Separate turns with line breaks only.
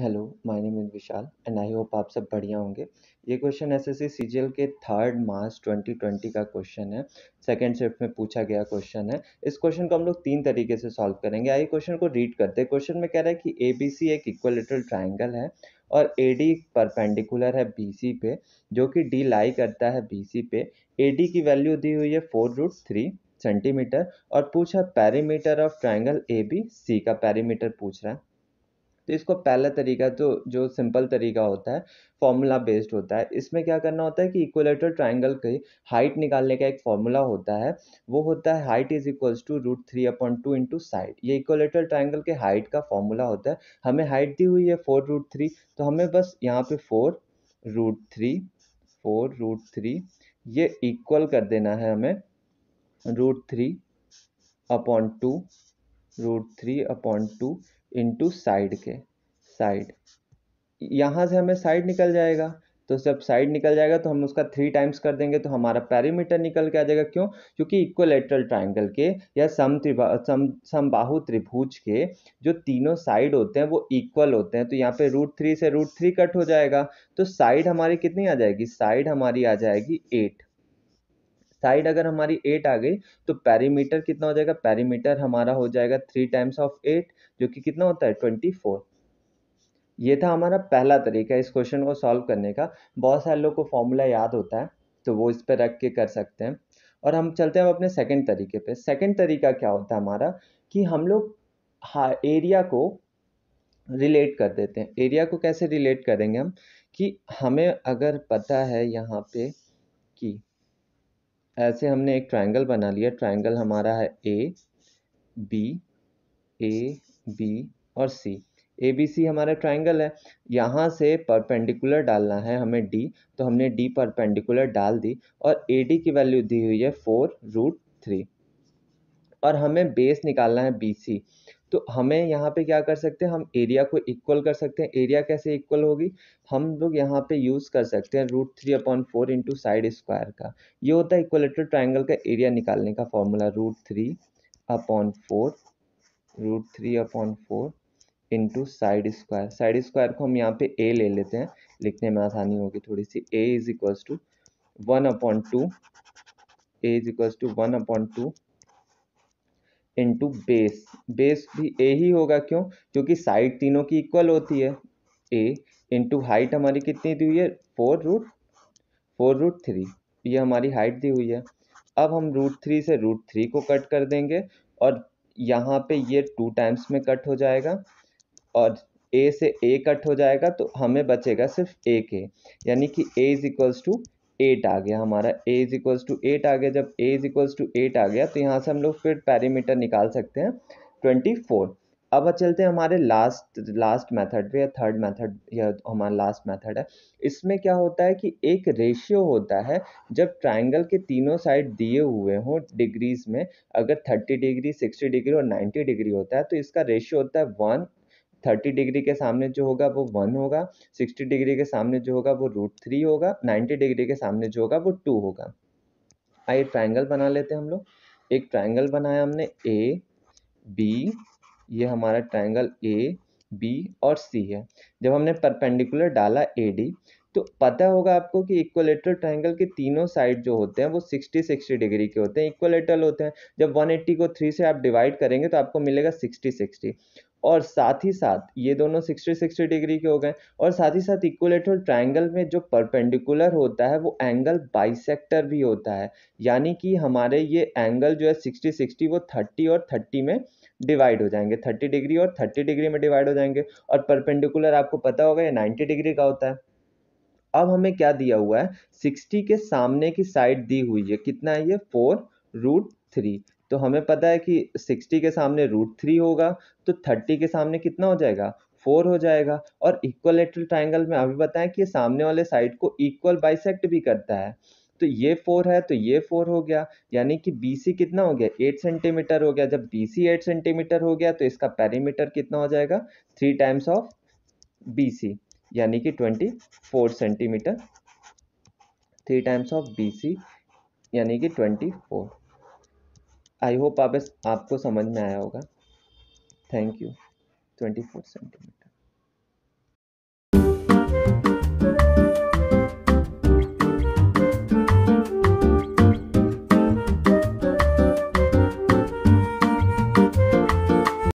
hello my name is Vishal and I hope आप सब बढ़िया होंगे ये क्वेश्चन एसएससी सीजीएल के थर्ड मार्च 2020 का क्वेश्चन है सेकंड शिफ्ट में पूछा गया क्वेश्चन है इस क्वेश्चन को हम लोग तीन तरीके से सॉल्व करेंगे आइए क्वेश्चन को रीड करते हैं क्वेश्चन में कह रहा है कि ए बी सी एक इक्वलेटरल ट्राइंगल है और ए डी परपेंडिकुलर है बी सी पे जो कि डी लाई करता है बी सी पे ए डी की वैल्यू दी हुई है फोर रूट थ्री सेंटीमीटर और पूछा perimeter of triangle A B C का पैरीमीटर पूछ रहा है तो इसको पहला तरीका तो जो सिंपल तरीका होता है फॉर्मूला बेस्ड होता है इसमें क्या करना होता है कि इक्वलेटर ट्राइंगल की हाइट निकालने का एक फॉर्मूला होता है वो होता है height is equals to root three upon two into side ये इक्वलेटर ट्राइंगल के हाइट का फॉर्मूला होता है हमें हाइट दी हुई है फोर रूट थ्री तो हमें बस यहाँ पे four root three four root three ये इक्वल कर देना है हमें root three upon two root three upon two into side के साइड यहाँ से हमें साइड निकल जाएगा तो जब साइड निकल जाएगा तो हम उसका थ्री टाइम्स कर देंगे तो हमारा पैरीमीटर निकल के आ जाएगा क्यों क्योंकि इक्वलेटरल ट्राइंगल के या सम सम समबाहु त्रिभुज के जो तीनों साइड होते हैं वो इक्वल होते हैं तो यहाँ पे रूट थ्री से रूट थ्री कट हो जाएगा तो साइड हमारी कितनी आ जाएगी साइड हमारी आ जाएगी एट साइड अगर हमारी एट आ गई तो पैरीमीटर कितना हो जाएगा पैरीमीटर हमारा हो जाएगा थ्री टाइम्स ऑफ एट जो कि कितना होता है ट्वेंटी फोर ये था हमारा पहला तरीका इस क्वेश्चन को सॉल्व करने का बहुत सारे लोग को फॉर्मूला याद होता है तो वो इस पर रख के कर सकते हैं और हम चलते हैं अपने सेकेंड तरीके पर सेकेंड तरीका क्या होता है हमारा कि हम लोग हा एरिया को रिलेट कर देते हैं एरिया को कैसे रिलेट करेंगे हम कि हमें अगर पता है यहाँ पे कि ऐसे हमने एक ट्रायंगल बना लिया ट्रायंगल हमारा है ए बी ए बी और सी ए बी सी हमारा ट्रायंगल है यहाँ से परपेंडिकुलर डालना है हमें डी तो हमने डी परपेंडिकुलर डाल दी और ए डी की वैल्यू दी हुई है फोर रूट थ्री और हमें बेस निकालना है बी सी तो हमें यहाँ पे क्या कर सकते हैं हम एरिया को इक्वल कर सकते हैं एरिया कैसे इक्वल होगी हम लोग यहाँ पे यूज़ कर सकते हैं root three upon four into side square का ये होता है इक्वलेटर ट्राइंगल का एरिया निकालने का formula root three upon four root three upon four into side square side square को हम यहाँ पे ए ले लेते हैं लिखने में आसानी होगी थोड़ी सी A is equals to one upon two A is equals to one upon two into base base भी ए ही होगा क्यों क्योंकि साइड तीनों की इक्वल होती है ए इंटू हाइट हमारी कितनी दी हुई है four root four root three ये हमारी हाइट दी हुई है अब हम रूट थ्री से रूट थ्री को कट कर देंगे और यहाँ पे ये टू टाइम्स में कट हो जाएगा और ए से ए कट हो जाएगा तो हमें बचेगा सिर्फ ए के यानी कि A is equals to eight आ गया हमारा A is equals to eight आ गया जब A is equals to eight आ गया तो यहाँ से हम लोग फिर पैरीमीटर निकाल सकते हैं ट्वेंटी फोर अब चलते हैं हमारे लास्ट लास्ट मेथड पे या थर्ड मेथड या हमारा लास्ट मेथड है इसमें क्या होता है कि एक रेशियो होता है जब ट्रायंगल के तीनों साइड दिए हुए हों डिग्रीज में अगर थर्टी डिग्री सिक्सटी डिग्री और नाइन्टी डिग्री होता है तो इसका रेशियो होता है वन थर्टी डिग्री के सामने जो होगा वो वन होगा सिक्सटी डिग्री के सामने जो होगा वो रूट थ्री होगा नाइन्टी डिग्री के सामने जो होगा वो टू होगा आइए ट्राइंगल बना लेते हैं हम लोग एक ट्राइंगल बनाया हमने ए बी ये हमारा ट्राइंगल ए बी और सी है जब हमने परपेंडिकुलर डाला ए डी तो पता होगा आपको कि इक्वलेटरल ट्राइंगल के तीनों साइड जो होते हैं वो 60 60 डिग्री के होते हैं इक्वलेटरल होते हैं जब 180 को 3 से आप डिवाइड करेंगे तो आपको मिलेगा 60 60 और साथ ही साथ ये दोनों 60 60 डिग्री के हो गए और साथ ही साथ इक्वलेटरल ट्राइंगल में जो परपेंडिकुलर होता है वो एंगल बाइसेक्टर भी होता है यानी कि हमारे ये एंगल जो है सिक्सटी सिक्सटी वो थर्टी और थर्टी में डिवाइड हो जाएंगे थर्टी डिग्री और थर्टी डिग्री में डिवाइड हो जाएंगे और परपेंडिकुलर आपको पता होगा ये नाइन्टी डिग्री का होता है अब हमें क्या दिया हुआ है सिक्सटी के सामने की साइड दी हुई है कितना है ये फोर रूट थ्री तो हमें पता है कि सिक्सटी के सामने रूट थ्री होगा तो थर्टी के सामने कितना हो जाएगा फोर हो जाएगा और लेटर ट्राइंगल में अभी बताएं कि ये सामने वाले साइड को इक्वल बाइसेक्ट भी करता है तो ये फोर है तो ये फोर हो गया यानी कि बी सी कितना हो गया एट सेंटीमीटर हो गया जब बी सी एट सेंटीमीटर हो गया तो इसका पैरीमीटर कितना हो जाएगा three times of B C यानी कि 24 centimetre three times of B C यानी कि 24 आई होप आप आपको समझ में आया होगा थैंक यू 24 सेंटीमीटर